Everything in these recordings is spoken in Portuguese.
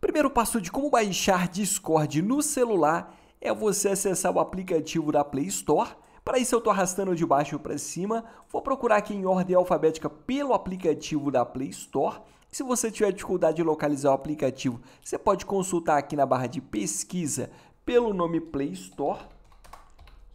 Primeiro passo de como baixar Discord no celular é você acessar o aplicativo da Play Store. Para isso eu estou arrastando de baixo para cima, vou procurar aqui em ordem alfabética pelo aplicativo da Play Store. Se você tiver dificuldade de localizar o aplicativo, você pode consultar aqui na barra de pesquisa pelo nome Play Store.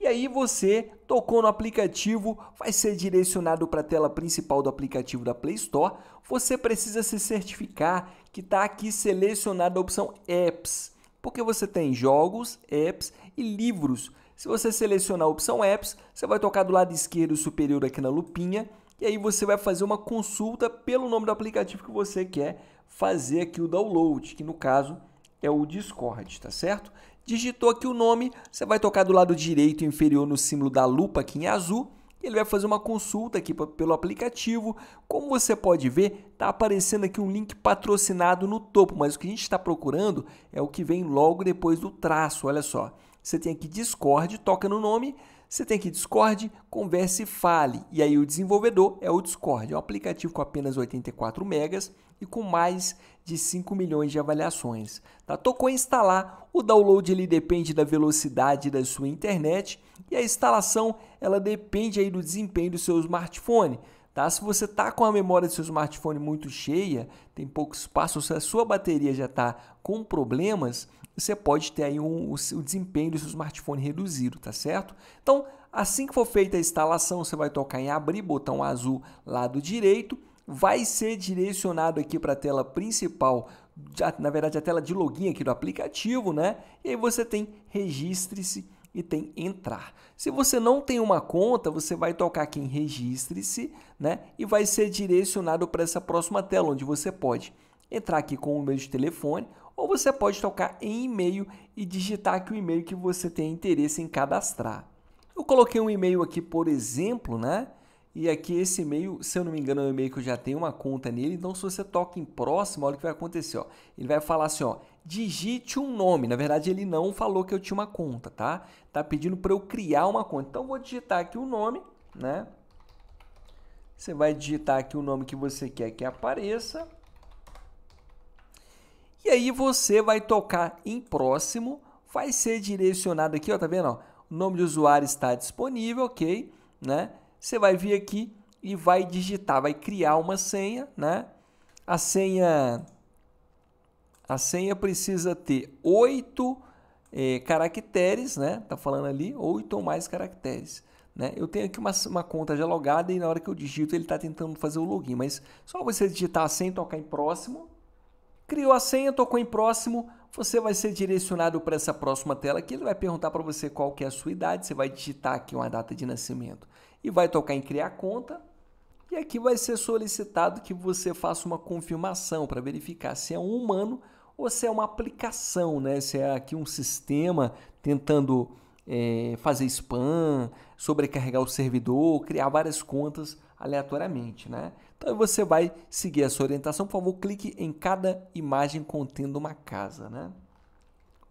E aí você tocou no aplicativo, vai ser direcionado para a tela principal do aplicativo da Play Store. Você precisa se certificar que está aqui selecionada a opção Apps, porque você tem jogos, apps e livros. Se você selecionar a opção Apps, você vai tocar do lado esquerdo superior aqui na lupinha e aí você vai fazer uma consulta pelo nome do aplicativo que você quer fazer aqui o download, que no caso é o Discord, tá certo? Digitou aqui o nome, você vai tocar do lado direito inferior no símbolo da lupa aqui em azul ele vai fazer uma consulta aqui pelo aplicativo. Como você pode ver, está aparecendo aqui um link patrocinado no topo, mas o que a gente está procurando é o que vem logo depois do traço, olha só. Você tem aqui Discord, toca no nome, você tem que Discord, converse e fale. E aí o desenvolvedor é o Discord, é um aplicativo com apenas 84 megas e com mais de 5 milhões de avaliações. Tá? Tocou em instalar, o download ele depende da velocidade da sua internet e a instalação ela depende aí do desempenho do seu smartphone. Tá? Se você está com a memória do seu smartphone muito cheia, tem pouco espaço, se a sua bateria já está com problemas, você pode ter aí um, o, o desempenho do seu smartphone reduzido, tá certo? Então, assim que for feita a instalação, você vai tocar em abrir, botão azul lado direito, vai ser direcionado aqui para a tela principal, na verdade a tela de login aqui do aplicativo, né? E aí você tem registre-se e tem entrar. Se você não tem uma conta, você vai tocar aqui em registre-se, né? E vai ser direcionado para essa próxima tela, onde você pode entrar aqui com o número de telefone ou você pode tocar em e-mail e digitar aqui o e-mail que você tem interesse em cadastrar. Eu coloquei um e-mail aqui, por exemplo, né? E aqui esse e-mail, se eu não me engano, é um e-mail que eu já tenho uma conta nele. Então, se você toca em próximo, olha o que vai acontecer. Ó. Ele vai falar assim, ó, digite um nome. Na verdade, ele não falou que eu tinha uma conta, tá? Tá pedindo para eu criar uma conta. Então, eu vou digitar aqui o um nome, né? Você vai digitar aqui o nome que você quer que apareça. E aí você vai tocar em próximo, vai ser direcionado aqui, ó, tá vendo? o nome do usuário está disponível, ok, né? Você vai vir aqui e vai digitar, vai criar uma senha, né? A senha, a senha precisa ter oito é, caracteres, né? Tá falando ali oito ou mais caracteres. Né? Eu tenho aqui uma, uma conta já logada e na hora que eu digito ele está tentando fazer o login, mas só você digitar a senha e tocar em próximo. Criou a senha, tocou em próximo, você vai ser direcionado para essa próxima tela que ele vai perguntar para você qual que é a sua idade, você vai digitar aqui uma data de nascimento e vai tocar em criar conta. E aqui vai ser solicitado que você faça uma confirmação para verificar se é um humano ou se é uma aplicação, né? Se é aqui um sistema tentando é, fazer spam, sobrecarregar o servidor, criar várias contas aleatoriamente, né? Então você vai seguir essa orientação, por favor, clique em cada imagem contendo uma casa, né?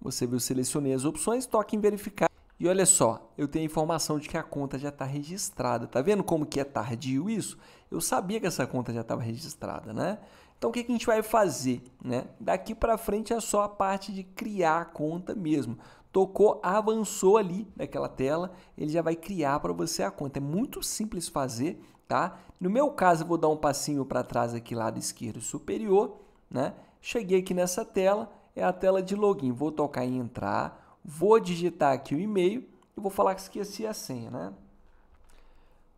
Você viu, selecionei as opções, toque em verificar. E olha só, eu tenho a informação de que a conta já está registrada. Tá vendo como que é tardio isso? Eu sabia que essa conta já estava registrada, né? Então o que, que a gente vai fazer? Né? Daqui para frente é só a parte de criar a conta mesmo. Tocou, avançou ali naquela tela, ele já vai criar para você a conta. É muito simples fazer, tá? No meu caso, eu vou dar um passinho para trás aqui lado esquerdo superior, né? Cheguei aqui nessa tela, é a tela de login. Vou tocar em entrar, vou digitar aqui o e-mail e vou falar que esqueci a senha, né?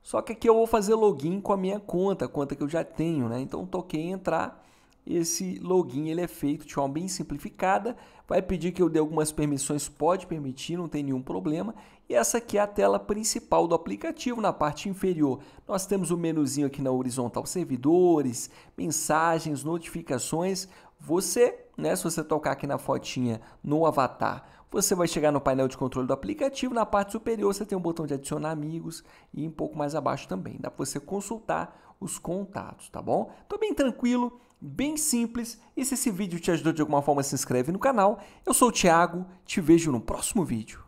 Só que aqui eu vou fazer login com a minha conta, a conta que eu já tenho, né? Então toquei em entrar esse login ele é feito de forma bem simplificada, vai pedir que eu dê algumas permissões, pode permitir, não tem nenhum problema. E essa aqui é a tela principal do aplicativo, na parte inferior nós temos o um menuzinho aqui na horizontal, servidores, mensagens, notificações. Você, né, se você tocar aqui na fotinha no avatar, você vai chegar no painel de controle do aplicativo, na parte superior você tem um botão de adicionar amigos e um pouco mais abaixo também, dá para você consultar os contatos, tá bom? Tô bem tranquilo, bem simples. E se esse vídeo te ajudou de alguma forma, se inscreve no canal. Eu sou o Thiago, te vejo no próximo vídeo.